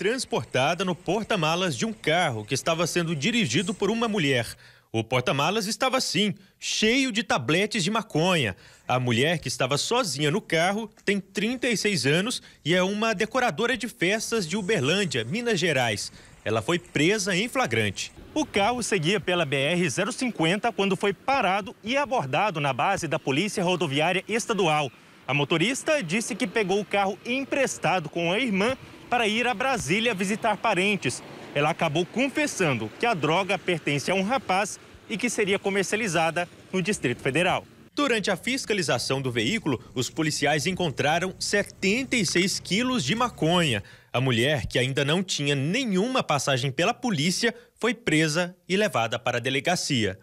transportada no porta-malas de um carro que estava sendo dirigido por uma mulher. O porta-malas estava assim, cheio de tabletes de maconha. A mulher que estava sozinha no carro tem 36 anos e é uma decoradora de festas de Uberlândia, Minas Gerais. Ela foi presa em flagrante. O carro seguia pela BR-050 quando foi parado e abordado na base da Polícia Rodoviária Estadual. A motorista disse que pegou o carro emprestado com a irmã para ir a Brasília visitar parentes. Ela acabou confessando que a droga pertence a um rapaz e que seria comercializada no Distrito Federal. Durante a fiscalização do veículo, os policiais encontraram 76 quilos de maconha. A mulher, que ainda não tinha nenhuma passagem pela polícia, foi presa e levada para a delegacia.